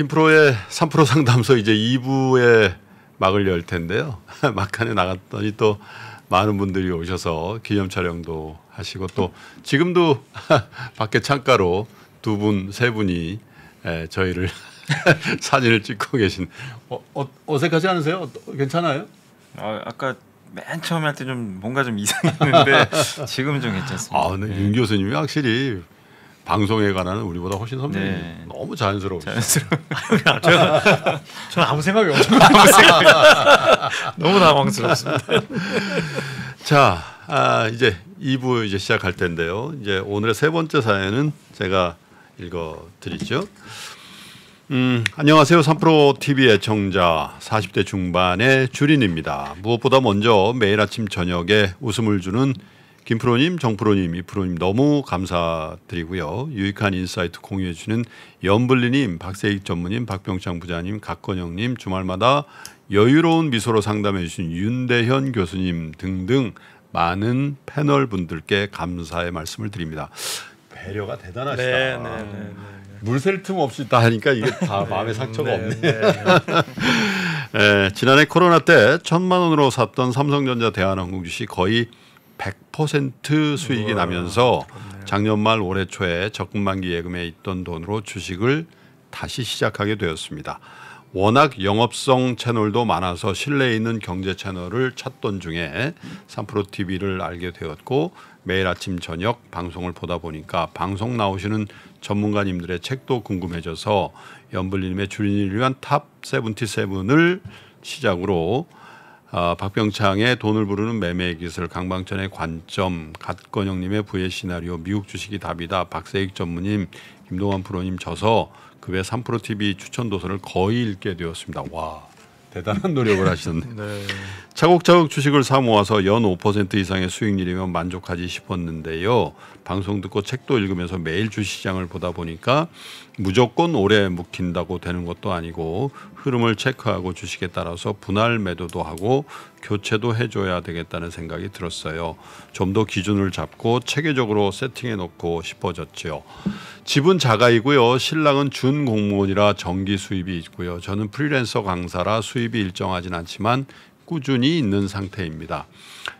김프로의 3프로 상담소 이제 2부에 막을 열 텐데요. 막간에 나갔더니 또 많은 분들이 오셔서 기념 촬영도 하시고 또 지금도 밖에 창가로 두 분, 세 분이 저희를 사진을 찍고 계신 어, 어, 색하지 않으세요? 어, 괜찮아요? 어, 아까 맨 처음에 할때 좀 뭔가 좀 이상했는데 지금 은좀 괜찮습니다. 아, 근윤 네. 교수님이 확실히 방송에 관한 우리보다 훨씬 선배님 네. 너무 자연스러워. 자연스러워. 저는, 저 아무 생각이 없는 거아 너무 당황스럽습니다. 자, 아, 이제 2부 이제 시작할 텐데요. 이제 오늘의 세 번째 사연은 제가 읽어 드리죠. 음, 안녕하세요. 3프로 TV 애청자 40대 중반의 주린입니다. 무엇보다 먼저 매일 아침 저녁에 웃음을 주는 김프로님, 정프로님, 이프로님 너무 감사드리고요. 유익한 인사이트 공유해 주시는 연블리님, 박세익 전무님, 박병창 부자님, 각건영님, 주말마다 여유로운 미소로 상담해 주신 윤대현 교수님 등등 많은 패널 분들께 감사의 말씀을 드립니다. 배려가 대단하시다. 네, 네, 네, 네, 네. 물샐 틈 없이 다 하니까 이게 다 네, 마음의 상처가 없네. 네, 지난해 코로나 때 천만 원으로 샀던 삼성전자 대한항공 주식 거의 100% 수익이 나면서 작년 말 올해 초에 적금 만기 예금에 있던 돈으로 주식을 다시 시작하게 되었습니다. 워낙 영업성 채널도 많아서 실내에 있는 경제 채널을 찾던 중에 삼프로 TV를 알게 되었고 매일 아침 저녁 방송을 보다 보니까 방송 나오시는 전문가님들의 책도 궁금해져서 연불님의 주린이를 위한 탑세븐을 시작으로 어, 박병창의 돈을 부르는 매매 기술, 강방천의 관점, 갓건영님의 부의 시나리오, 미국 주식이 답이다, 박세익 전무님, 김동환 프로님 저서 그 외 3프로 TV 추천 도서를 거의 읽게 되었습니다. 와 대단한 노력을 하셨네. 네. 차곡차곡 주식을 사 모아서 연 5% 이상의 수익률이면 만족하지 싶었는데요. 방송 듣고 책도 읽으면서 매일 주시장을 보다 보니까 무조건 오래 묵힌다고 되는 것도 아니고 흐름을 체크하고 주식에 따라서 분할 매도도 하고 교체도 해줘야 되겠다는 생각이 들었어요. 좀 더 기준을 잡고 체계적으로 세팅해 놓고 싶어졌죠. 집은 자가이고요. 신랑은 준 공무원이라 정기 수입이 있고요. 저는 프리랜서 강사라 수입이 일정하진 않지만 꾸준히 있는 상태입니다.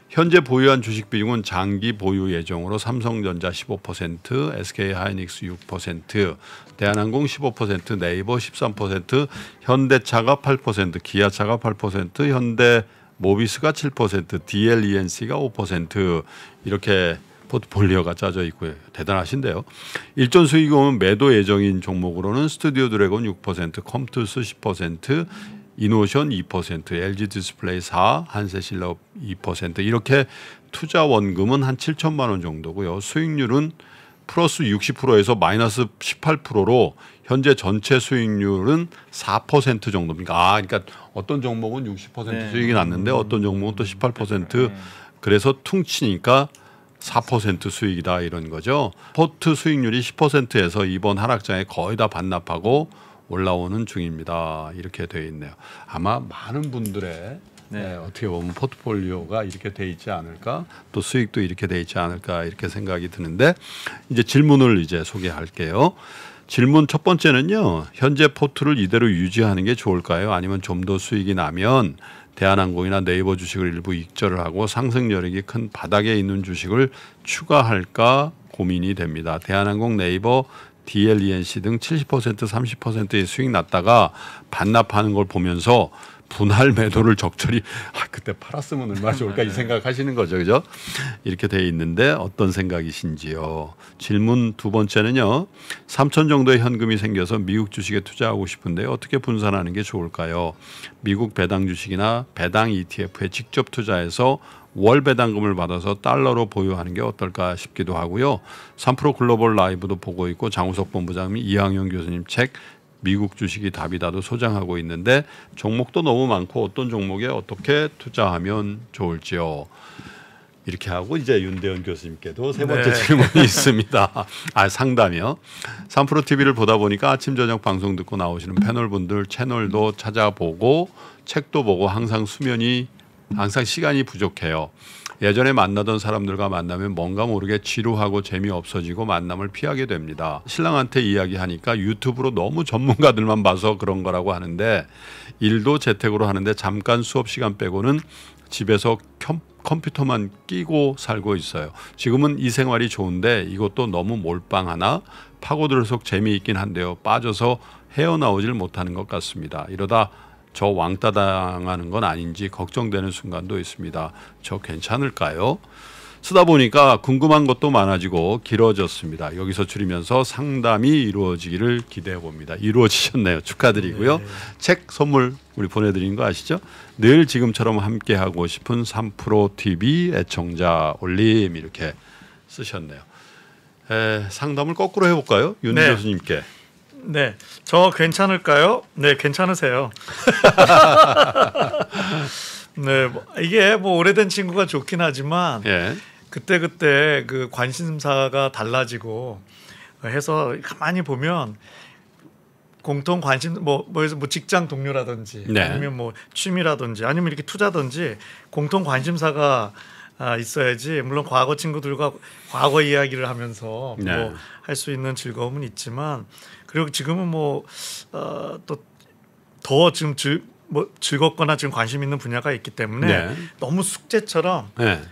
현재 보유한 주식 비중은 장기 보유 예정으로 삼성전자 15%, SK하이닉스 6%, 대한항공 15%, 네이버 13%, 현대차가 8%, 기아차가 8%, 현대 모비스가 7%, DLENC가 5% 이렇게 포트폴리오가 짜져 있고요. 대단하신데요. 일전 수익금은 매도 예정인 종목으로는 스튜디오 드래곤 6%, 컴투스 10%, 이노션 2%, LG 디스플레이 4, 한세실럽 2% 이렇게 투자 원금은 한 7천만 원 정도고요. 수익률은 플러스 60%에서 마이너스 18%로 현재 전체 수익률은 4% 정도입니다. 아, 그러니까 어떤 종목은 60% 네. 수익이 났는데 어떤 종목은 또 18% 그래서 퉁치니까 4% 수익이다 이런 거죠. 포트 수익률이 10%에서 이번 하락장에 거의 다 반납하고 올라오는 중입니다. 이렇게 되어 있네요. 아마 많은 분들의 네. 네, 어떻게 보면 포트폴리오가 이렇게 되어 있지 않을까 또 수익도 이렇게 되어 있지 않을까 이렇게 생각이 드는데 이제 질문을 이제 소개할게요. 질문 첫 번째는요. 현재 포트를 이대로 유지하는 게 좋을까요? 아니면 좀 더 수익이 나면 대한항공이나 네이버 주식을 일부 익절을 하고 상승 여력이 큰 바닥에 있는 주식을 추가할까 고민이 됩니다. 대한항공, 네이버, DLENC 등 70% 30%의 수익 났다가 반납하는 걸 보면서 분할 매도를 적절히 아 그때 팔았으면 얼마나 좋을까 이 생각하시는 거죠, 그죠? 이렇게 돼 있는데 어떤 생각이신지요? 질문 두 번째는요. 3천 정도의 현금이 생겨서 미국 주식에 투자하고 싶은데 어떻게 분산하는 게 좋을까요? 미국 배당 주식이나 배당 ETF에 직접 투자해서 월 배당금을 받아서 달러로 보유하는 게 어떨까 싶기도 하고요. 3프로 글로벌 라이브도 보고 있고 장우석 본부장님, 이항영 교수님 책 미국 주식이 답이다도 소장하고 있는데 종목도 너무 많고 어떤 종목에 어떻게 투자하면 좋을지요. 이렇게 하고 이제 윤대현 교수님께도 세 번째 네. 질문이 있습니다. 아 상담이요. 3프로 TV를 보다 보니까 아침 저녁 방송 듣고 나오시는 패널 분들 채널도 찾아보고 책도 보고 항상 수면이 항상 시간이 부족해요. 예전에 만나던 사람들과 만나면 뭔가 모르게 지루하고 재미없어지고 만남을 피하게 됩니다. 신랑한테 이야기하니까 유튜브로 너무 전문가들만 봐서 그런 거라고 하는데 일도 재택으로 하는데 잠깐 수업 시간 빼고는 집에서 컴퓨터만 끼고 살고 있어요. 지금은 이 생활이 좋은데 이것도 너무 몰빵하나 파고들속 재미있긴 한데요. 빠져서 헤어나오질 못하는 것 같습니다. 이러다 저 왕따 당하는 건 아닌지 걱정되는 순간도 있습니다. 저 괜찮을까요? 쓰다 보니까 궁금한 것도 많아지고 길어졌습니다. 여기서 줄이면서 상담이 이루어지기를 기대해 봅니다. 이루어지셨네요. 축하드리고요. 네책 선물 우리 보내드린 거 아시죠? 늘 지금처럼 함께하고 싶은 3프로 TV 애청자 올림 이렇게 쓰셨네요. 에, 상담을 거꾸로 해볼까요? 윤 네. 교수님께. 네, 저 괜찮을까요? 네, 괜찮으세요. 네, 뭐 이게 뭐 오래된 친구가 좋긴 하지만 예. 그때 그때 그 관심사가 달라지고 해서 가만히 보면 공통 관심 뭐 뭐에서 뭐 직장 동료라든지 네. 아니면 뭐 취미라든지 아니면 이렇게 투자든지 공통 관심사가 아, 있어야지 물론 과거 친구들과 과거 이야기를 하면서 뭐 네. 뭐할 수 있는 즐거움은 있지만 그리고 지금은 뭐 또더 어, 지금 즐, 뭐 즐겁거나 지금 관심 있는 분야가 있기 때문에 네. 너무 숙제처럼 네.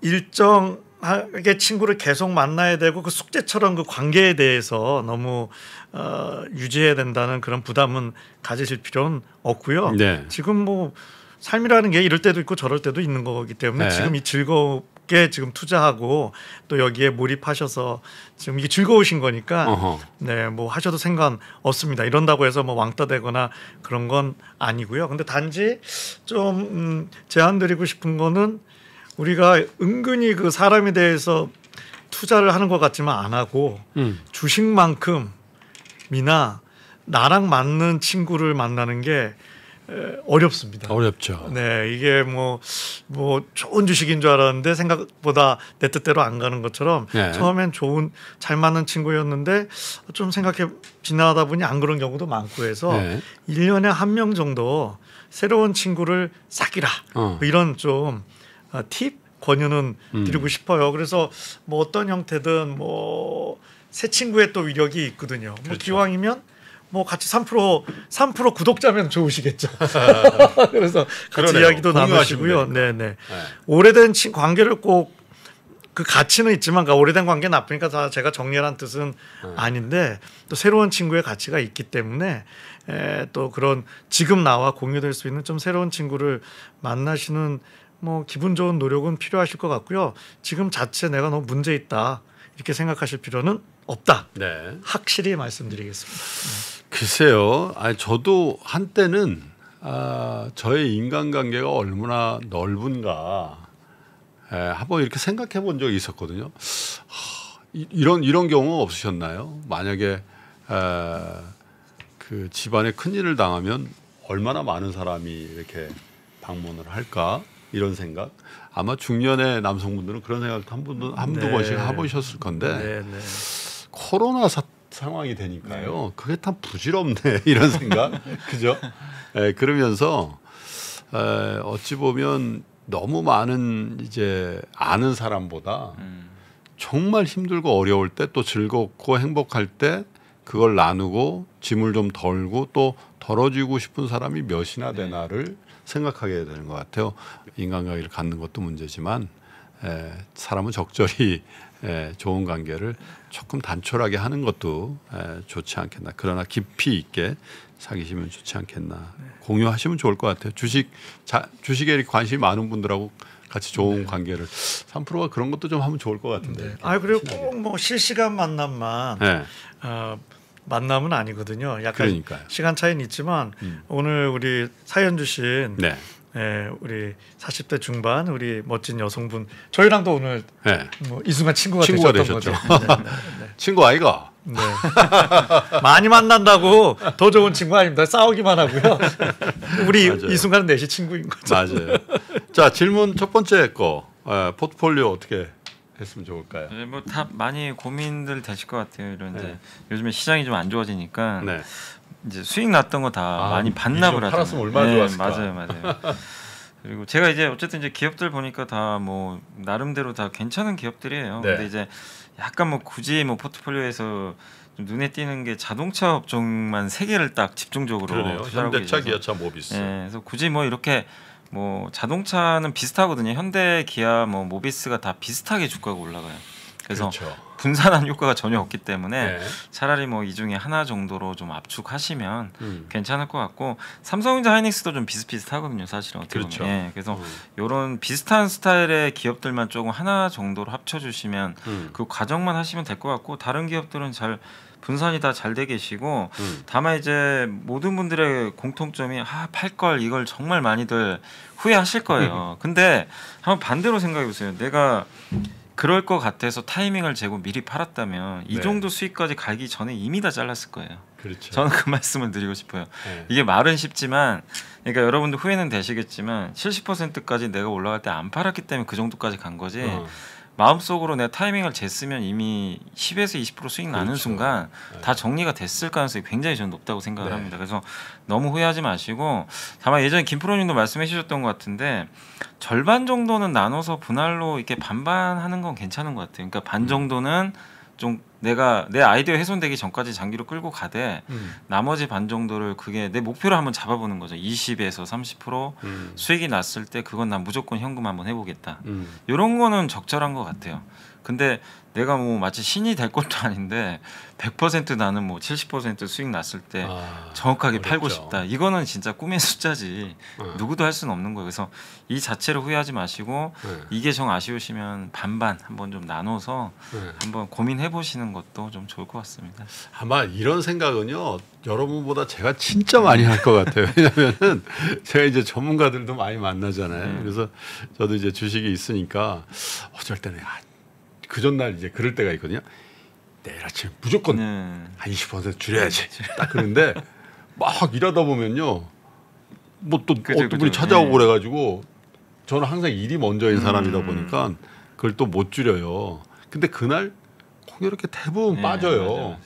일정 하게 친구를 계속 만나야 되고 그 숙제처럼 그 관계에 대해서 너무 어, 유지해야 된다는 그런 부담은 가지실 필요는 없고요. 네. 지금 뭐 삶이라는 게 이럴 때도 있고 저럴 때도 있는 거기 때문에 네. 지금 이 즐거 움 깊게 지금 투자하고 또 여기에 몰입하셔서 지금 이게 즐거우신 거니까 네, 뭐 하셔도 상관 없습니다. 이런다고 해서 뭐 왕따 되거나 그런 건 아니고요. 근데 단지 좀 음, 제안 드리고 싶은 거는 우리가 은근히 그 사람에 대해서 투자를 하는 것 같지만 안 하고 음. 주식만큼이나 나랑 맞는 친구를 만나는 게 어렵습니다. 어렵죠. 네, 이게 뭐뭐 뭐 좋은 주식인 줄 알았는데 생각보다 내 뜻대로 안 가는 것처럼 네. 처음엔 좋은 잘 맞는 친구였는데 좀 생각해 지나다 보니 안 그런 경우도 많고 해서 네. 1년에 한 명 정도 새로운 친구를 사귀라. 어. 뭐 이런 좀 아, 팁, 권유는 음. 드리고 싶어요. 그래서 뭐 어떤 형태든 뭐 새 친구의 또 위력이 있거든요. 뭐 그렇죠. 뭐 기왕이면 뭐 같이 3% 3% 구독자면 좋으시겠죠. 그래서 같이 그러네요. 이야기도 나누시고요. 네네. 네. 네. 오래된 친 관계를 꼭 그 가치는 있지만 그 오래된 관계 나쁘니까 다 제가 정리란 뜻은 네. 아닌데 또 새로운 친구의 가치가 있기 때문에 에, 또 그런 지금 나와 공유될 수 있는 좀 새로운 친구를 만나시는 뭐 기분 좋은 노력은 필요하실 것 같고요. 지금 자체 내가 너무 문제 있다 이렇게 생각하실 필요는 없다. 네. 확실히 말씀드리겠습니다. 네. 글쎄요. 아니 저도 한때는 아, 저의 인간관계가 얼마나 넓은가 에, 예, 한번 이렇게 생각해 본 적이 있었거든요. 하, 이런 이런 경우 없으셨나요? 만약에 에, 그 집안에 큰 일을 당하면 얼마나 많은 사람이 이렇게 방문을 할까 이런 생각. 아마 중년의 남성분들은 그런 생각 한 분도 한두 네. 번씩 해보셨을 건데. 네, 네. 코로나 사, 상황이 되니까요. 그게 다 부질없네 이런 생각, 그죠? 에, 예, 그러면서 에, 어찌 보면 너무 많은 이제 아는 사람보다 음. 정말 힘들고 어려울 때 또 즐겁고 행복할 때 그걸 나누고 짐을 좀 덜고 또덜어지고 싶은 사람이 몇이나 네. 되나를 네. 생각하게 되는 것 같아요. 인간관계를 갖는 것도 문제지만 에, 사람은 적절히 예, 좋은 관계를 조금 단촐하게 하는 것도 예, 좋지 않겠나. 그러나 깊이 있게 사귀시면 좋지 않겠나. 네. 공유하시면 좋을 것 같아요. 주식 자, 주식에 관심이 많은 분들하고 같이 좋은 네. 관계를 3%가 그런 것도 좀 하면 좋을 것 같은데. 네. 아 그리고 꼭 뭐 실시간 만남만 네. 어, 만남은 아니거든요. 약간 그러니까요. 시간 차이는 있지만 음. 오늘 우리 사연 주신 네. 예, 우리 40대 중반 우리 멋진 여성분 저희랑도 오늘 네. 뭐 이순간 친구가, 친구가 되셨던 죠 거죠. 네, 네, 네, 네, 친구 아이가 네. 많이 만난다고 더 좋은 친구 아닙니다. 싸우기만 하고요. 우리 이순간은 내이 친구인 거죠. 맞아요. 자 질문 첫 번째 거 아, 포트폴리오 어떻게 했으면 좋을까요? 네, 뭐다 많이 고민들 되실 것 같아요. 이런 이제 요즘에 시장이 좀 안 좋아지니까 이제 수익 났던 거다 아, 많이 반납을 하죠. 팔았으면 얼마나 네, 좋았을까. 맞아요, 맞아요. 그리고 제가 이제 어쨌든 이제 기업들 보니까 다 뭐 나름대로 다 괜찮은 기업들이에요. 네. 근데 이제 약간 뭐 굳이 뭐 포트폴리오에서 눈에 띄는 게 자동차 업종만 세 개를 딱 집중적으로 그러네요. 현대차, 기아차, 모비스. 뭐 네, 그래서 굳이 뭐 이렇게 뭐 자동차는 비슷하거든요. 현대, 기아, 뭐 모비스가 다 비슷하게 주가가 올라가요. 그래서 그렇죠. 분산한 효과가 전혀 없기 때문에 네. 차라리 뭐 이 중에 하나 정도로 좀 압축하시면 음. 괜찮을 것 같고 삼성전자 하이닉스도 좀 비슷비슷하거든요 사실은 어떻게 그렇죠. 예, 그래서 음. 이런 비슷한 스타일의 기업들만 조금 하나 정도로 합쳐주시면 음. 그 과정만 하시면 될 것 같고 다른 기업들은 잘 분산이 다잘돼 계시고 음. 다만 이제 모든 분들의 공통점이 아팔 걸 이걸 정말 많이들 후회하실 거예요. 근데 한번 반대로 생각해 보세요. 내가 그럴 것 같아서 타이밍을 재고 미리 팔았다면 이 네. 정도 수익까지 가기 전에 이미 다 잘랐을 거예요. 그렇죠. 저는 그 말씀을 드리고 싶어요. 네. 이게 말은 쉽지만 그러니까 여러분들 후회는 되시겠지만 70%까지 내가 올라갈 때 안 팔았기 때문에 그 정도까지 간 거지. 어. 마음속으로 내 타이밍을 쟀으면 이미 10에서 20% 수익 나는 그렇죠. 순간 네. 다 정리가 됐을 가능성이 굉장히 저는 높다고 생각을 네. 합니다. 그래서 너무 후회하지 마시고 다만 예전에 김프로님도 말씀해 주셨던 것 같은데 절반 정도는 나눠서 분할로 이렇게 반반하는 건 괜찮은 것 같아요. 그러니까 반 음. 정도는 좀 내가 내 아이디어 훼손되기 전까지 장기로 끌고 가되 음. 나머지 반 정도를 그게 내 목표를 한번 잡아보는 거죠. 20에서 30% 음. 수익이 났을 때 그건 난 무조건 현금 한번 해보겠다. 음. 이런 거는 적절한 것 같아요. 근데 내가 뭐 마치 신이 될 것도 아닌데 100% 나는 뭐 70% 수익 났을 때 아, 정확하게 어렵죠. 팔고 싶다. 이거는 진짜 꿈의 숫자지 네. 누구도 할 수는 없는 거예요. 그래서 이 자체를 후회하지 마시고 네. 이게 정 아쉬우시면 반반 한번 좀 나눠서 네. 한번 고민해 보시는 것도 좀 좋을 것 같습니다. 아마 이런 생각은요 여러분보다 제가 진짜 많이 할 것 같아요. 왜냐하면은 제가 이제 전문가들도 많이 만나잖아요. 네. 그래서 저도 이제 주식이 있으니까 어쩔 때는 아, 그 전날 이제 그럴 때가 있거든요. 내일 아침 무조건 네. 한20% 줄여야지. 네. 딱 그런데 막 일하다 보면요. 뭐 또 어떤 분이 찾아오고 네. 그래가지고 저는 항상 일이 먼저인 사람이다 음. 보니까 그걸 또 못 줄여요. 근데 그날 공교롭게 대부분 네, 빠져요. 맞아, 맞아.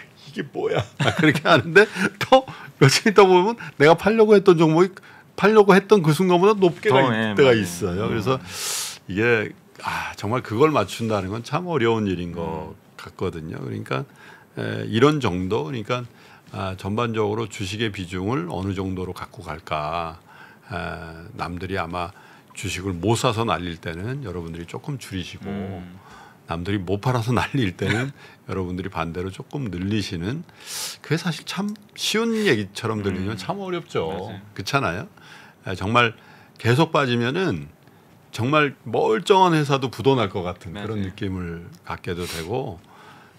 이게 뭐야? 그렇게 하는데 또 며칠 있다 보면 내가 팔려고 했던 종목이 팔려고 했던 그 순간보다 높게 가 어, 네, 때가 맞아요. 있어요. 그래서 음. 이게 아 정말 그걸 맞춘다는 건 참 어려운 일인 것 같거든요. 그러니까 에, 이런 정도 그러니까 아, 전반적으로 주식의 비중을 어느 정도로 갖고 갈까. 아, 남들이 아마 주식을 못 사서 날릴 때는 여러분들이 조금 줄이시고 음. 남들이 못 팔아서 날릴 때는 여러분들이 반대로 조금 늘리시는 그게 사실 참 쉬운 얘기처럼 들리면 음. 참 어렵죠. 그렇잖아요. 정말 계속 빠지면은 정말 멀쩡한 회사도 부도날 것 같은 맞아요. 그런 느낌을 갖게도 되고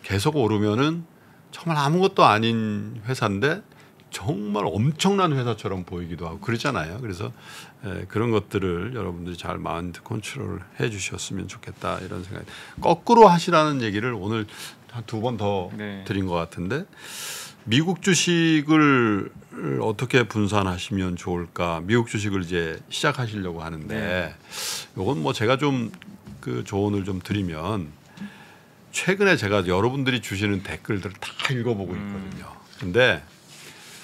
계속 오르면은 정말 아무것도 아닌 회사인데 정말 엄청난 회사처럼 보이기도 하고 그러잖아요. 그래서 에, 그런 것들을 여러분들이 잘 마인드 컨트롤 해 주셨으면 좋겠다 이런 생각이 거꾸로 하시라는 얘기를 오늘 한 두 번더 네. 드린 것 같은데 미국 주식을 어떻게 분산하시면 좋을까? 미국 주식을 이제 시작하시려고 하는데 네. 이건 뭐 제가 좀 그 조언을 좀 드리면 최근에 제가 여러분들이 주시는 댓글들을 다 읽어보고 음. 있거든요. 근데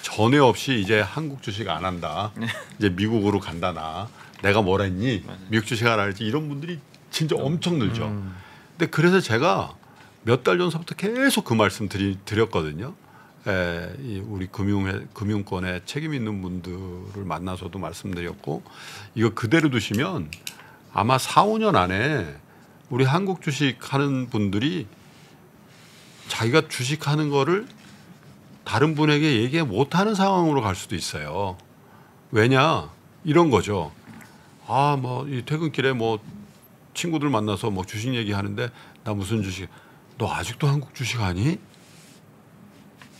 전에 없이 이제 한국 주식 안 한다. 네. 이제 미국으로 간다 나. 내가 뭘 했니? 미국 주식 안 할지 이런 분들이 진짜 엄청 늘죠. 음. 근데 그래서 제가 몇 달 전서부터 계속 그 말씀 드리, 드렸거든요. 에, 예, 이 우리 금융 금융권의 책임 있는 분들을 만나서도 말씀드렸고 이거 그대로 두시면 아마 4, 5년 안에 우리 한국 주식 하는 분들이 자기가 주식하는 거를 다른 분에게 얘기 못하는 상황으로 갈 수도 있어요. 왜냐 이런 거죠. 아뭐 이 퇴근길에 뭐 친구들 만나서 뭐 주식 얘기하는데 나 무슨 주식 너 아직도 한국 주식 아니?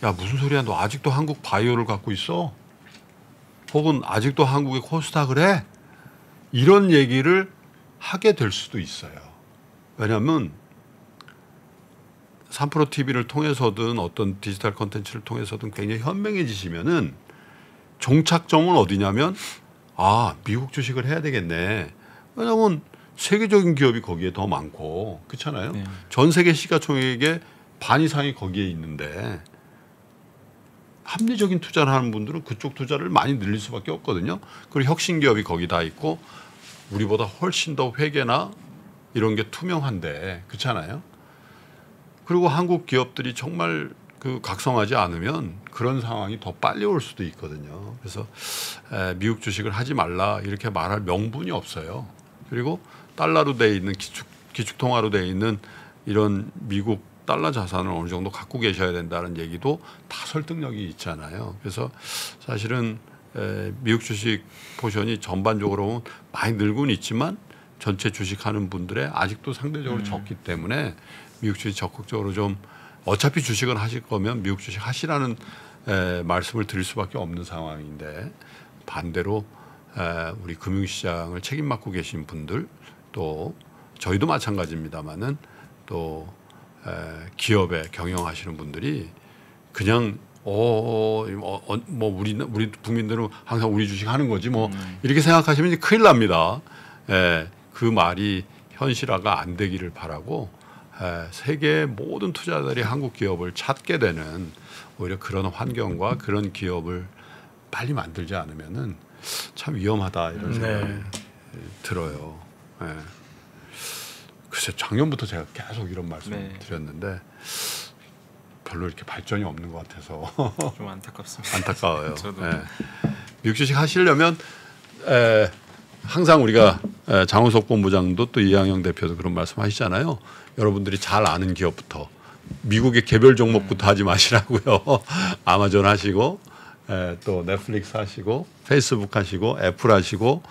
야 무슨 소리야 너 아직도 한국 바이오를 갖고 있어? 혹은 아직도 한국의 코스닥을 해? 이런 얘기를 하게 될 수도 있어요. 왜냐하면 3프로 TV를 통해서든 어떤 디지털 컨텐츠를 통해서든 굉장히 현명해지시면은 종착점은 어디냐면 아 미국 주식을 해야 되겠네. 왜냐하면 세계적인 기업이 거기에 더 많고 그렇잖아요. 네. 전 세계 시가총액의 반 이상이 거기에 있는데 합리적인 투자를 하는 분들은 그쪽 투자를 많이 늘릴 수밖에 없거든요. 그리고 혁신 기업이 거기 다 있고 우리보다 훨씬 더 회계나 이런 게 투명한데 그렇잖아요. 그리고 한국 기업들이 정말 그 각성하지 않으면 그런 상황이 더 빨리 올 수도 있거든요. 그래서 미국 주식을 하지 말라 이렇게 말할 명분이 없어요. 그리고 달러로 돼 있는 기축 기축통화로 돼 있는 이런 미국 달러 자산을 어느 정도 갖고 계셔야 된다는 얘기도 다 설득력이 있잖아요. 그래서 사실은 미국 주식 포션이 전반적으로 많이 늘고는 있지만 전체 주식하는 분들의 아직도 상대적으로 음. 적기 때문에 미국 주식 적극적으로 좀 어차피 주식은 하실 거면 미국 주식 하시라는 에, 말씀을 드릴 수밖에 없는 상황인데 반대로 에, 우리 금융시장을 책임 맡고 계신 분들 또 저희도 마찬가지입니다만은 또 기업에 경영하시는 분들이 그냥 어, 어, 어, 어, 뭐 우리 우리 국민들은 항상 우리 주식 하는 거지 뭐 음. 이렇게 생각하시면 이제 큰일 납니다. 에, 예, 그 말이 현실화가 안 되기를 바라고 에, 세계 모든 투자자들이 한국 기업을 찾게 되는 오히려 그런 환경과 그런 기업을 빨리 만들지 않으면은 참 위험하다 이런 네. 생각이 네. 들어요. 예. 글쎄 작년부터 제가 계속 이런 말씀 네. 드렸는데 별로 이렇게 발전이 없는 것 같아서 좀 안타깝습니다. 안타까워요. 저도 네. 미국식 하시려면 에, 항상 우리가 에, 장우석 본부장도 또 이양영 대표도 그런 말씀하시잖아요. 여러분들이 잘 아는 기업부터 미국의 개별 종목부터 음. 하지 마시라고요. 아마존 하시고 에, 또 넷플릭스 하시고 페이스북 하시고 애플 하시고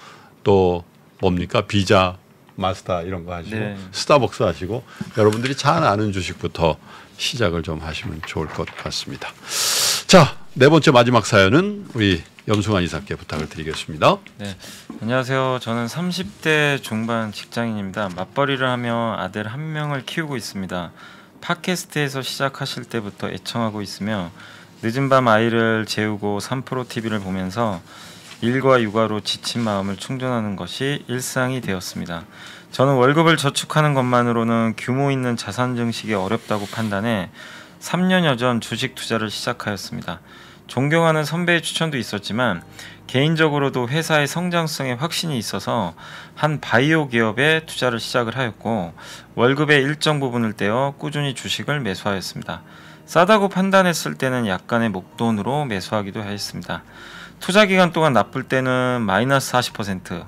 또 뭡니까 비자 마스터 이런 거 하시고 네. 스타벅스 하시고 여러분들이 잘 아는 주식부터 시작을 좀 하시면 좋을 것 같습니다. 자, 네 번째 마지막 사연은 우리 염승환 이사께 부탁을 드리겠습니다. 네, 안녕하세요. 저는 30대 중반 직장인입니다. 맞벌이를 하며 아들 한 명을 키우고 있습니다. 팟캐스트에서 시작하실 때부터 애청하고 있으며 늦은 밤 아이를 재우고 3프로 TV를 보면서 일과 육아로 지친 마음을 충전하는 것이 일상이 되었습니다. 저는 월급을 저축하는 것만으로는 규모 있는 자산 증식이 어렵다고 판단해 3년여 전 주식 투자를 시작하였습니다. 존경하는 선배의 추천도 있었지만 개인적으로도 회사의 성장성에 확신이 있어서 한 바이오 기업에 투자를 시작을 하였고 월급의 일정 부분을 떼어 꾸준히 주식을 매수하였습니다. 싸다고 판단했을 때는 약간의 목돈으로 매수하기도 했습니다. 투자 기간 동안 나쁠 때는 마이너스 40%,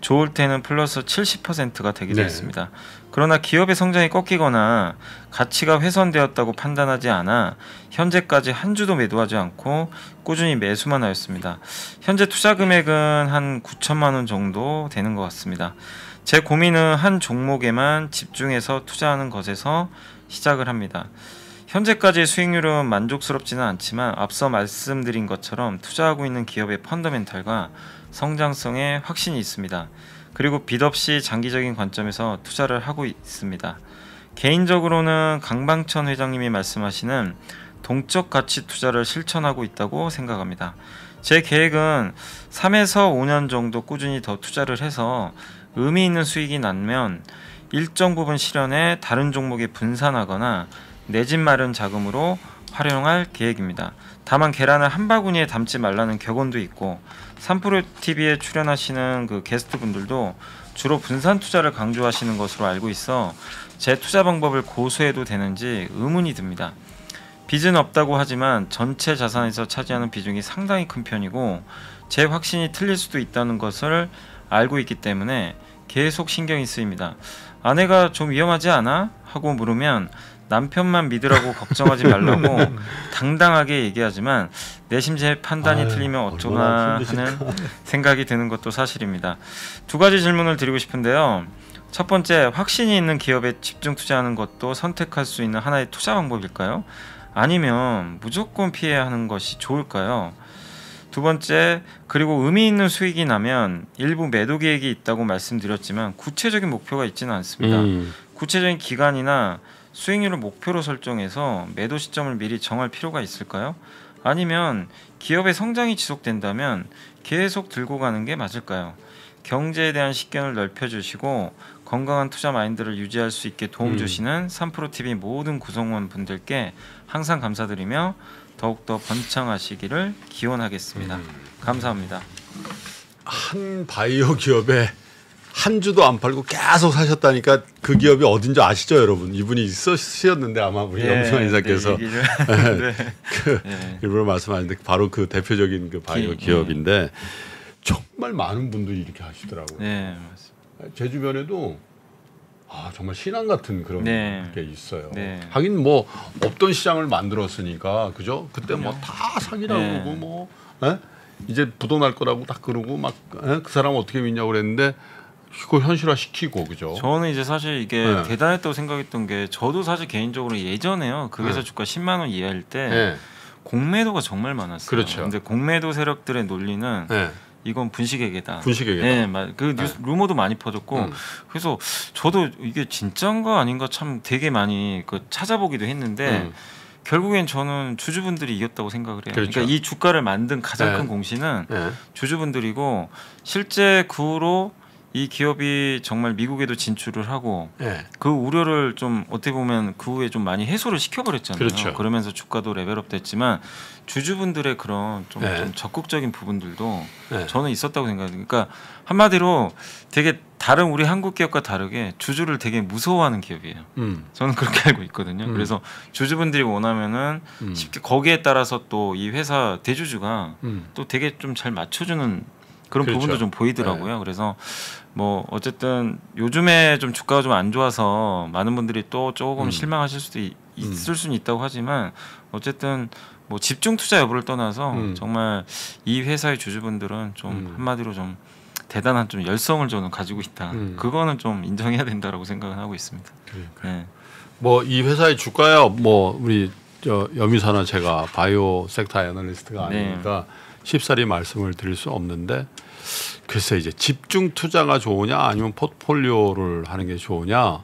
좋을 때는 플러스 70%가 되기도 네. 했습니다. 그러나 기업의 성장이 꺾이거나 가치가 훼손되었다고 판단하지 않아 현재까지 한 주도 매도하지 않고 꾸준히 매수만 하였습니다. 현재 투자 금액은 한 9천만 원 정도 되는 것 같습니다. 제 고민은 한 종목에만 집중해서 투자하는 것에서 시작을 합니다. 현재까지의 수익률은 만족스럽지는 않지만 앞서 말씀드린 것처럼 투자하고 있는 기업의 펀더멘탈과 성장성에 확신이 있습니다. 그리고 빚 없이 장기적인 관점에서 투자를 하고 있습니다. 개인적으로는 강방천 회장님이 말씀하시는 동적 가치 투자를 실천하고 있다고 생각합니다. 제 계획은 3에서 5년 정도 꾸준히 더 투자를 해서 의미 있는 수익이 나면 일정 부분 실현해 다른 종목에 분산하거나 내집 마련 자금으로 활용할 계획입니다. 다만 계란을 한 바구니에 담지 말라는 격언도 있고 삼프로TV에 출연하시는 그 게스트분들도 주로 분산 투자를 강조하시는 것으로 알고 있어 제 투자 방법을 고수해도 되는지 의문이 듭니다. 빚은 없다고 하지만 전체 자산에서 차지하는 비중이 상당히 큰 편이고 제 확신이 틀릴 수도 있다는 것을 알고 있기 때문에 계속 신경이 쓰입니다. 아내가 좀 위험하지 않아? 하고 물으면 남편만 믿으라고 걱정하지 말라고 네. 당당하게 얘기하지만 내심제 판단이 아유, 틀리면 어쩌나 하는 생각이 드는 것도 사실입니다. 두 가지 질문을 드리고 싶은데요. 첫 번째, 확신이 있는 기업에 집중 투자하는 것도 선택할 수 있는 하나의 투자 방법일까요? 아니면 무조건 피해야 하는 것이 좋을까요? 두 번째, 그리고 의미 있는 수익이 나면 일부 매도 계획이 있다고 말씀드렸지만 구체적인 목표가 있지는 않습니다. 음. 구체적인 기간이나 수익률을 목표로 설정해서 매도 시점을 미리 정할 필요가 있을까요? 아니면 기업의 성장이 지속된다면 계속 들고 가는 게 맞을까요? 경제에 대한 식견을 넓혀주시고 건강한 투자 마인드를 유지할 수 있게 도움 음. 주시는 3프로TV 모든 구성원분들께 항상 감사드리며 더욱더 번창하시기를 기원하겠습니다. 음. 감사합니다. 한 바이오 기업에 한 주도 안 팔고 계속 사셨다니까 그 기업이 어딘지 아시죠, 여러분? 이분이 있으셨는데 아마 우리 예, 염승환 이사께서 네, 네. 그 예. 일부러 말씀하는데 셨 바로 그 대표적인 그 바이오 기, 예. 기업인데 정말 많은 분들이 이렇게 하시더라고요. 네, 맞습니다. 제 주변에도 아 정말 신앙 같은 그런 네. 게 있어요. 네. 하긴 뭐 없던 시장을 만들었으니까 그죠? 그때 뭐 다 사기라고 네. 그러고 뭐 에? 예? 이제 부도날 거라고 딱 그러고 막그 사람 어떻게 믿냐고 그랬는데 그고 현실화 시키고 그죠. 저는 이제 사실 이게 네. 대단했다고 생각했던 게 저도 사실 개인적으로 예전에요 그회서 네. 주가 10만 원 이하일 때 네. 공매도가 정말 많았어요. 그렇죠. 근데 공매도 세력들의 논리는 네. 이건 분식회계다 분식에게다. 네, 그 네. 뉴스 루머도 많이 퍼졌고 음. 그래서 저도 이게 진짠가 아닌가 참 되게 많이 그 찾아보기도 했는데. 음. 결국엔 저는 주주분들이 이겼다고 생각을 해요. 그렇죠. 그러니까 이 주가를 만든 가장 네. 큰 공신은 네. 주주분들이고 실제 그 후로 이 기업이 정말 미국에도 진출을 하고 네. 그 우려를 좀 어떻게 보면 그 후에 좀 많이 해소를 시켜버렸잖아요. 그렇죠. 그러면서 주가도 레벨업 됐지만 주주분들의 그런 좀, 네. 좀 적극적인 부분들도 네. 저는 있었다고 생각합니다. 그러니까 한마디로 되게 다른 우리 한국 기업과 다르게 주주를 되게 무서워하는 기업이에요. 음. 저는 그렇게 알고 있거든요. 음. 그래서 주주분들이 원하면은 음. 쉽게 거기에 따라서 또 이 회사 대주주가 음. 또 되게 좀 잘 맞춰주는 그런 그렇죠. 부분도 좀 보이더라고요. 그래서 뭐 어쨌든 요즘에 좀 주가가 좀 안 좋아서 많은 분들이 또 조금 음. 실망하실 수도 있, 있을 음. 수는 있다고 하지만 어쨌든 뭐 집중 투자 여부를 떠나서 음. 정말 이 회사의 주주분들은 좀 음. 한마디로 좀 대단한 좀 열성을 저는 가지고 있다. 음. 그거는 좀 인정해야 된다라고 생각을 하고 있습니다. 그러니까. 네. 뭐 이 회사의 주가야 뭐 우리 저 여미사나 제가 바이오 섹터 애널리스트가 네. 아니니까 네. 쉽사리 말씀을 드릴 수 없는데 글쎄 이제 집중 투자가 좋으냐 아니면 포트폴리오를 하는 게 좋으냐.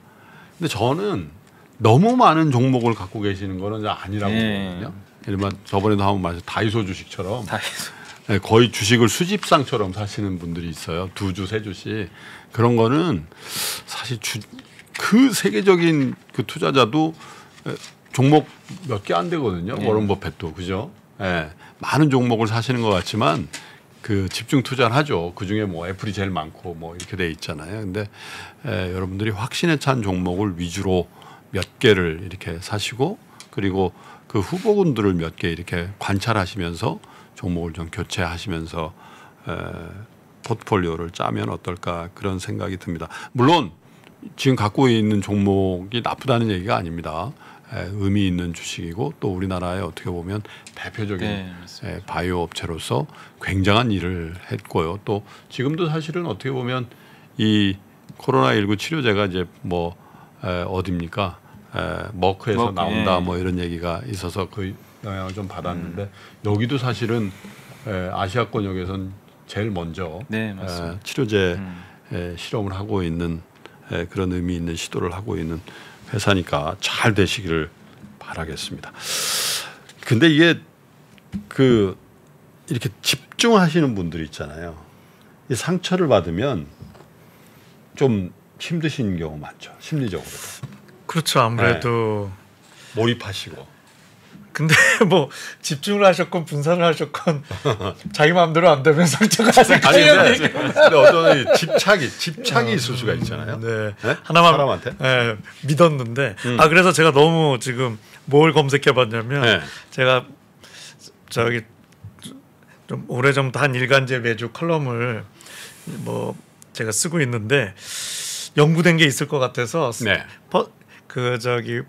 근데 저는 너무 많은 종목을 갖고 계시는 거는 아니라고 네. 보거든요. 일반 저번에도 한 번 말씀 다이소 주식처럼 다이소. 네, 거의 주식을 수집상처럼 사시는 분들이 있어요. 두 주, 세 주씩. 그런 거는 사실 주, 그 세계적인 그 투자자도 종목 몇 개 안 되거든요. 네. 워런 버핏도 그죠? 예. 네. 많은 종목을 사시는 것 같지만 그 집중 투자를 하죠. 그 중에 뭐 애플이 제일 많고 뭐 이렇게 돼 있잖아요. 근데 에, 여러분들이 확신에 찬 종목을 위주로 몇 개를 이렇게 사시고 그리고 그 후보군들을 몇 개 이렇게 관찰하시면서 종목을 좀 교체하시면서 에, 포트폴리오를 짜면 어떨까 그런 생각이 듭니다. 물론 지금 갖고 있는 종목이 나쁘다는 얘기가 아닙니다. 의미 있는 주식이고 또 우리나라에 어떻게 보면 대표적인 네, 바이오 업체로서 굉장한 일을 했고요. 또 지금도 사실은 어떻게 보면 이 코로나 19 치료제가 이제 뭐 에, 어딥니까 에, 머크에서 머크, 나온다 예. 뭐 이런 얘기가 있어서 그 영향을 좀 받았는데 음. 여기도 사실은 에, 아시아권 역에선 제일 먼저 네, 에, 치료제 음. 에, 실험을 하고 있는 에, 그런 의미 있는 시도를 하고 있는 회사니까 잘 되시기를 바라겠습니다. 근데 이게 그 이렇게 집중하시는 분들 있잖아요. 이 상처를 받으면 좀 힘드신 경우 많죠. 심리적으로. 그렇죠. 아무래도 네. 몰입하시고. 근데 뭐 집중을 하셨건 분산을 하셨건 자기 마음대로 안 되면 상처가 생기는 얘 근데 어떤 집착이 집착이 음, 있을 수가 있잖아요. 네. 네? 하나만 사람한테. 네, 믿었는데 음. 아 그래서 제가 너무 지금 뭘 검색해봤냐면 네. 제가 저기 좀 오래전부터 한 일간지 매주 컬럼을 뭐 제가 쓰고 있는데 연구된 게 있을 것 같아서 네. 그 저기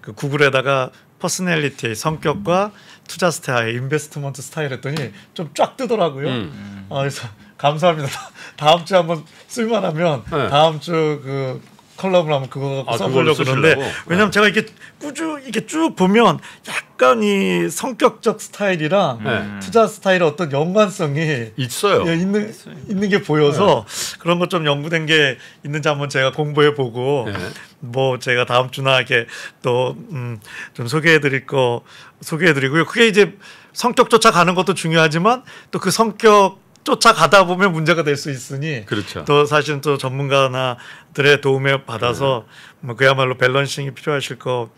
그 구글에다가 퍼스널리티, 성격과 투자 스타일, 인베스트먼트 스타일 했더니 좀 쫙 뜨더라고요. 음. 어, 그래서 감사합니다. 다음 주에 한번 쓸만하면 네. 다음 주그 컬러을 하면 그거 갖고 아, 써보려고 그러는데 네. 왜냐면 네. 제가 이렇게 꾸주 이렇게 쭉 보면 약간 이 성격적 스타일이랑 네. 투자 스타일의 어떤 연관성이 있어요. 예, 있는 있어요. 있는 게 보여서 네. 그런 것 좀 연구된 게 있는지 한번 제가 공부해 보고 네. 뭐 제가 다음 주나 이렇게 또좀 음 소개해 드릴 거 소개해 드리고요. 그게 이제 성격조차 가는 것도 중요하지만 또 그 성격 쫓아가다 보면 문제가 될 수 있으니 그렇죠. 또 사실은 또 전문가나들의 도움에 받아서 네. 뭐 그야말로 밸런싱이 필요하실 것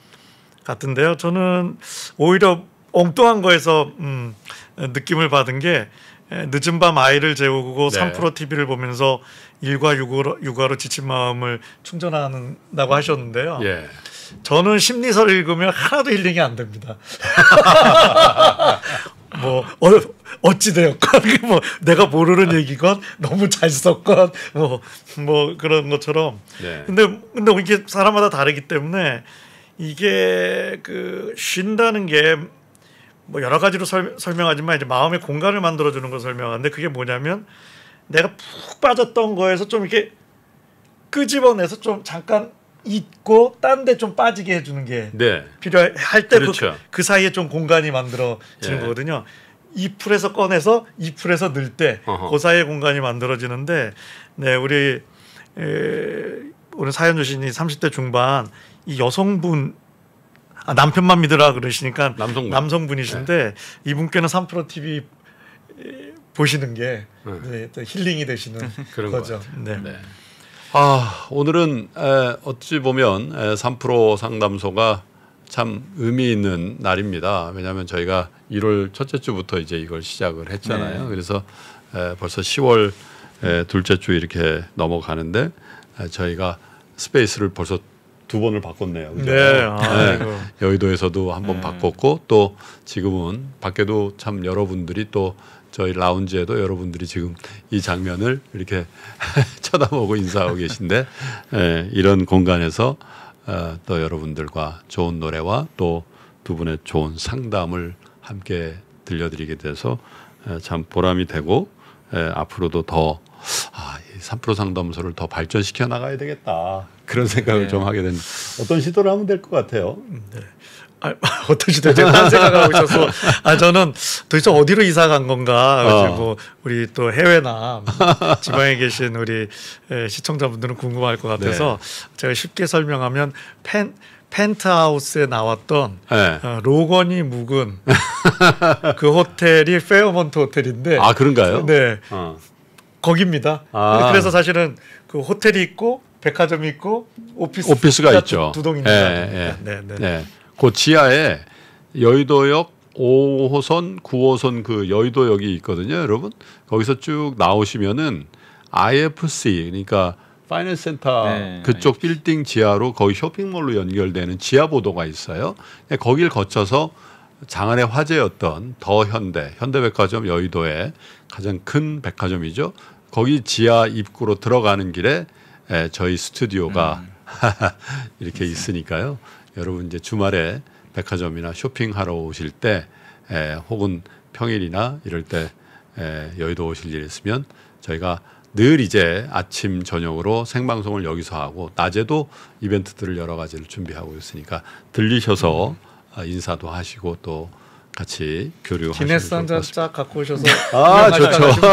같은데요. 저는 오히려 엉뚱한 거에서 음, 느낌을 받은 게 늦은 밤 아이를 재우고 네. 삼프로 TV를 보면서 일과 육아로, 육아로 지친 마음을 충전한다고 하셨는데요. 예. 저는 심리서를 읽으면 하나도 힐링이 안 됩니다. 뭐 어, 어찌되었건 뭐 내가 모르는 얘기건 너무 잘 썼건 뭐뭐 뭐 그런 것처럼 네. 근데 근데 이게 사람마다 다르기 때문에 이게 그 쉰다는 게 뭐 여러 가지로 설, 설명하지만 이제 마음의 공간을 만들어 주는 걸 설명하는데 그게 뭐냐면 내가 푹 빠졌던 거에서 좀 이렇게 끄집어내서 좀 잠깐 있고 딴 데 좀 빠지게 해주는 게 네. 필요할 때그 그렇죠. 그 사이에 좀 공간이 만들어지는 예. 거거든요. 이 풀에서 꺼내서 이 풀에서 넣을 때그 사이에 공간이 만들어지는데 네 우리 에, 오늘 사연 주신이 30대 중반 이 여성분 아, 남편만 믿으라 그러시니까 남성분. 남성분이신데 네. 이분께는 3프로 TV 보시는 게 네. 네, 힐링이 되시는 거죠. 네. 네. 아, 오늘은 어찌 보면 3프로 상담소가 참 의미 있는 날입니다. 왜냐하면 저희가 1월 첫째 주부터 이제 이걸 시작을 했잖아요. 네. 그래서 벌써 10월 둘째 주 이렇게 넘어가는데 저희가 스페이스를 벌써 두 번을 바꿨네요. 그죠? 네, 아, 네. 여의도에서도 한번 네. 바꿨고 또 지금은 밖에도 참 여러분들이 또 저희 라운지에도 여러분들이 지금 이 장면을 이렇게 쳐다보고 인사하고 계신데 예, 이런 공간에서 어, 또 여러분들과 좋은 노래와 또 두 분의 좋은 상담을 함께 들려드리게 돼서 예, 참 보람이 되고 예, 앞으로도 더 아, 이3%프로 상담소를 더 발전시켜 나가야 되겠다 그런 생각을 네. 좀 하게 된 어떤 시도를 하면 될 것 같아요. 네. 아, 어떠시 도대체 딴 생각을 하고 있어서 아 저는 도대체 어디로 이사 간 건가 그래서 어. 뭐 우리 또 해외나 지방에 계신 우리 시청자분들은 궁금할 것 같아서 네. 제가 쉽게 설명하면 펜 펜트하우스에 나왔던 네. 어, 로건이 묵은 그 호텔이 페어먼트 호텔인데 아 그런가요? 네 어. 거기입니다. 아. 그래서 사실은 그 호텔이 있고 백화점이 있고 오피스 오피스가 있죠. 두 동입니다. 예, 예. 네, 네, 네. 네. 그 지하에 여의도역 5호선, 9호선 그 여의도역이 있거든요, 여러분. 거기서 쭉 나오시면은 IFC 그러니까 파이낸스 센터 네, 그쪽 IFC. 빌딩 지하로 거기 쇼핑몰로 연결되는 지하 보도가 있어요. 네, 거길 거쳐서 장안의 화제였던 더현대, 현대백화점 여의도의 가장 큰 백화점이죠. 거기 지하 입구로 들어가는 길에 저희 스튜디오가 음. 이렇게 있으니까요. 여러분 이제 주말에 백화점이나 쇼핑하러 오실 때 에, 혹은 평일이나 이럴 때 에, 여의도 오실 일 있으면 저희가 늘 이제 아침 저녁으로 생방송을 여기서 하고 낮에도 이벤트들을 여러 가지를 준비하고 있으니까 들리셔서 아, 인사도 하시고 또 같이 교류하시고 기네스 갖고 오셔서 아 좋죠.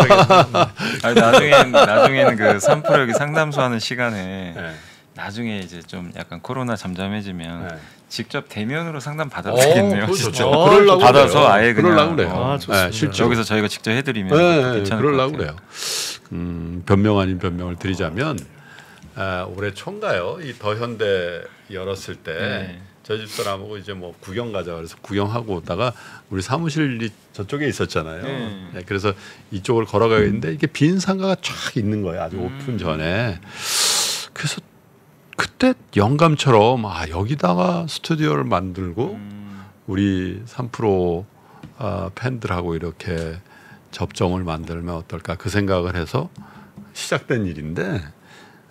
아니, 나중에 나중에는 그 산프로 여기 상담소 하는 시간에 네. 나중에 이제 좀 약간 코로나 잠잠해지면 네. 직접 대면으로 상담 받아도 어, 되겠네요. 그렇죠. 아, 받아서 그래요. 아예 그냥 그래요. 어. 아, 네, 실제 여기서 저희가 직접 해드리면 네, 네, 네 괜찮을 그럴라 그래요. 음, 변명 아닌 변명을 드리자면 아, 올해 초인가요? 이 더현대 열었을 때 저희 집 사람하고 이제 뭐 구경 가자 그래서 구경하고 오다가 우리 사무실이 저쪽에 있었잖아요. 네. 네, 그래서 이쪽을 걸어가겠는데 이게 빈 상가가 쫙 있는 거예요. 아주 음. 오픈 전에. 그때 영감처럼 아 여기다가 스튜디오를 만들고 음. 우리 3프로 어, 아, 팬들하고 이렇게 접종을 만들면 어떨까 그 생각을 해서 시작된 일인데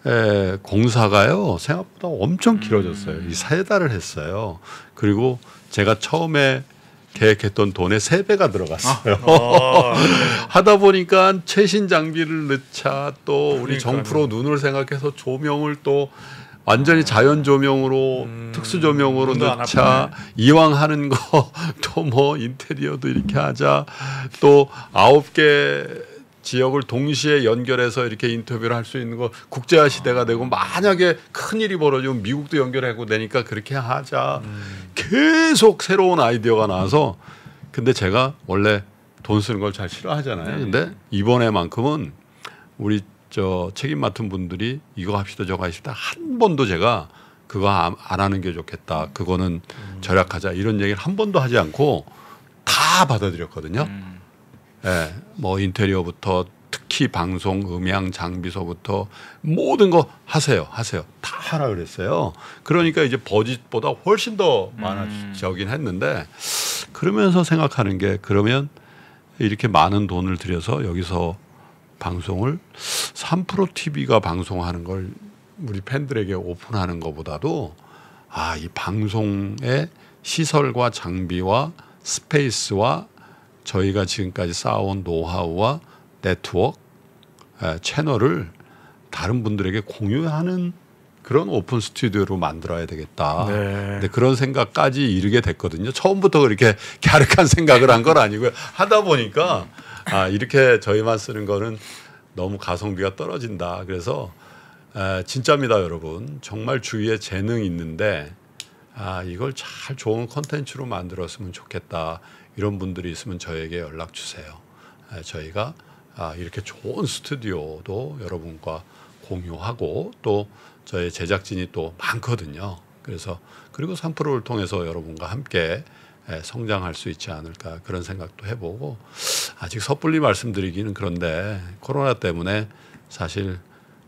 에, 공사가요 생각보다 엄청 길어졌어요. 음. 이세 달을 했어요. 그리고 제가 처음에 계획했던 돈의 세 배가 들어갔어요. 아, 어. 하다 보니까 최신 장비를 넣자 또 우리 그러니까요. 정프로 눈을 생각해서 조명을 또 완전히 자연 조명으로 음, 특수 조명으로 넣자 이왕 하는 거 또 뭐 인테리어도 이렇게 하자 또 아홉 개 지역을 동시에 연결해서 이렇게 인터뷰를 할 수 있는 거 국제화 시대가 되고 만약에 큰 일이 벌어지면 미국도 연결하고 되니까 그렇게 하자 음. 계속 새로운 아이디어가 나와서 근데 제가 원래 돈 쓰는 걸 잘 싫어하잖아요 네. 근데 이번에만큼은 우리 저 책임 맡은 분들이 이거 합시다 저거 합시다 한 번도 제가 그거 안 하는 게 좋겠다 그거는 음. 절약하자 이런 얘기를 한 번도 하지 않고 다 받아들였거든요. 음. 예, 뭐 인테리어부터 특히 방송 음향 장비서부터 모든 거 하세요 하세요 다 하라 그랬어요. 그러니까 이제 버짓보다 훨씬 더 많아지긴 음. 했는데 그러면서 생각하는 게 그러면 이렇게 많은 돈을 들여서 여기서 방송을 3프로 TV가 방송하는 걸 우리 팬들에게 오픈하는 것보다도 아, 이 방송의 시설과 장비와 스페이스와 저희가 지금까지 쌓아온 노하우와 네트워크 에, 채널을 다른 분들에게 공유하는 그런 오픈 스튜디오로 만들어야 되겠다. 네. 근데 그런 생각까지 이르게 됐거든요. 처음부터 그렇게 갸륵한 생각을 한 건 아니고요. 하다 보니까 아 이렇게 저희만 쓰는 거는 너무 가성비가 떨어진다. 그래서 아, 진짜입니다, 여러분. 정말 주위에 재능 있는데 아 이걸 잘 좋은 컨텐츠로 만들었으면 좋겠다. 이런 분들이 있으면 저에게 연락 주세요. 아, 저희가 아, 이렇게 좋은 스튜디오도 여러분과 공유하고 또저의 제작진이 또 많거든요. 그래서 그리고 3프로를 통해서 여러분과 함께 예, 성장할 수 있지 않을까 그런 생각도 해보고 아직 섣불리 말씀드리기는 그런데 코로나 때문에 사실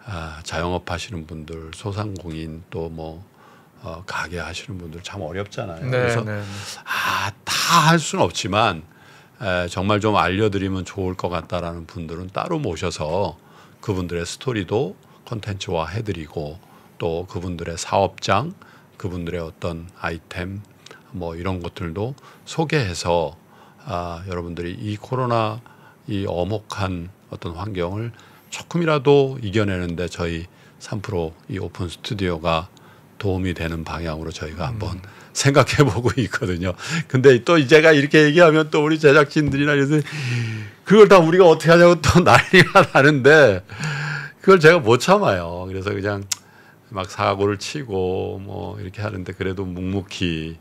아, 자영업 하시는 분들, 소상공인 또뭐 어, 가게 하시는 분들 참 어렵잖아요. 네, 그래서 네. 네. 아다 할 수는 없지만 에, 예, 정말 좀 알려드리면 좋을 것 같다라는 분들은 따로 모셔서 그분들의 스토리도 콘텐츠화 해드리고 또 그분들의 사업장, 그분들의 어떤 아이템 뭐 이런 것들도 소개해서 아, 여러분들이 이 코로나 이 어목한 어떤 환경을 조금이라도 이겨내는데 저희 3%이 오픈 스튜디오가 도움이 되는 방향으로 저희가 한번 음. 생각해 보고 있거든요. 근데 또 제가 이렇게 얘기하면 또 우리 제작진들이나 이래 그걸 다 우리가 어떻게 하냐고 또 난리가 나는데 그걸 제가 못 참아요. 그래서 그냥 막 사고를 치고 뭐 이렇게 하는데 그래도 묵묵히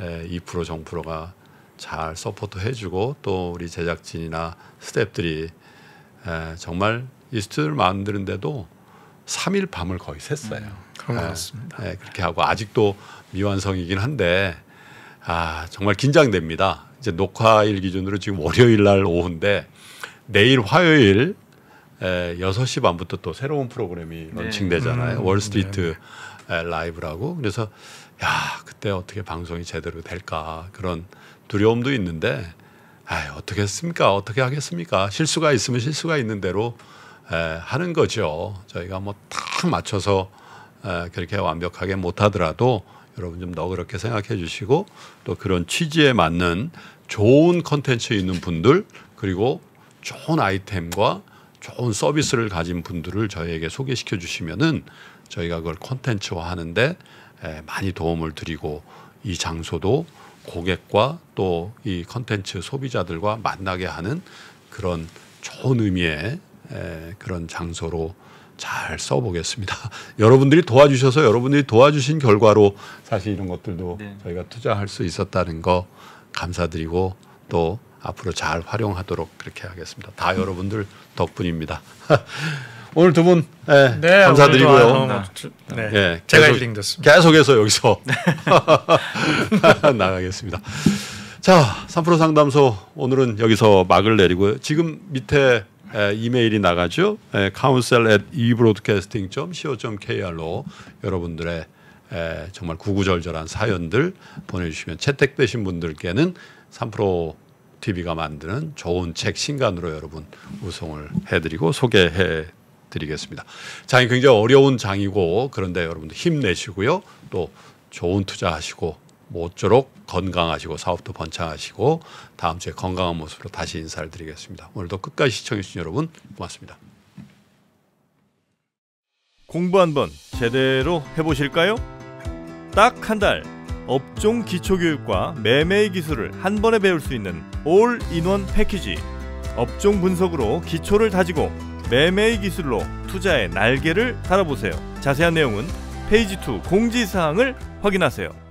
2% 예, 정프로가 잘 서포트 해주고 또 우리 제작진이나 스탭들이 예, 정말 이 스튜디오를 만드는데도 3일 밤을 거의 샜어요. 음, 그런 것 예, 같습니다. 네, 그렇게 하고 아직도 미완성이긴 한데 아 정말 긴장됩니다. 이제 녹화일 기준으로 지금 월요일 날 오후인데 내일 화요일 에, 6시 반부터 또 새로운 프로그램이 네. 런칭되잖아요. 음, 월스트리트 네. 라이브라고. 그래서 야 그때 어떻게 방송이 제대로 될까 그런 두려움도 있는데 아이 어떻게 했습니까 어떻게 하겠습니까 실수가 있으면 실수가 있는 대로 에, 하는 거죠 저희가 뭐딱 맞춰서 에, 그렇게 완벽하게 못하더라도 여러분 좀 너그럽게 생각해 주시고 또 그런 취지에 맞는 좋은 컨텐츠 있는 분들 그리고 좋은 아이템과 좋은 서비스를 가진 분들을 저희에게 소개시켜 주시면은 저희가 그걸 컨텐츠화 하는데 예, 많이 도움을 드리고 이 장소도 고객과 또 이 컨텐츠 소비자들과 만나게 하는 그런 좋은 의미의 예, 그런 장소로 잘 써보겠습니다. 여러분들이 도와주셔서 여러분들이 도와주신 결과로 사실 이런 것들도 네. 저희가 투자할 수 있었다는 거 감사드리고 또 앞으로 잘 활용하도록 그렇게 하겠습니다. 다 여러분들 덕분입니다. 오늘 두분 예, 네, 아, 네. 네, 네, 감사드리고요. 네, 네, 제가 계속, 힐링됐습니다. 계속해서 여기서 네. 나가겠습니다. 자, 3프로 상담소 오늘은 여기서 막을 내리고요. 지금 밑에 에, 예, 이메일이 나가죠. 예, council at ebroadcasting.co.kr로 여러분들의 에, 정말 구구절절한 사연들 보내주시면 채택되신 분들께는 3프로 TV가 만드는 좋은 책 신간으로 여러분 우송을 해드리고 소개해 드리겠습니다. 장이 굉장히 어려운 장이고 그런데 여러분들 힘내시고요. 또 좋은 투자하시고 모쪼록 건강하시고 사업도 번창하시고 다음 주에 건강한 모습으로 다시 인사를 드리겠습니다. 오늘도 끝까지 시청해 주신 여러분 고맙습니다. 공부 한번 제대로 해보실까요? 딱 한 달 업종 기초교육과 매매 기술을 한 번에 배울 수 있는 올인원 패키지 업종 분석으로 기초를 다지고 매매의 기술로 투자의 날개를 달아보세요. 자세한 내용은 페이지 2 공지사항을 확인하세요.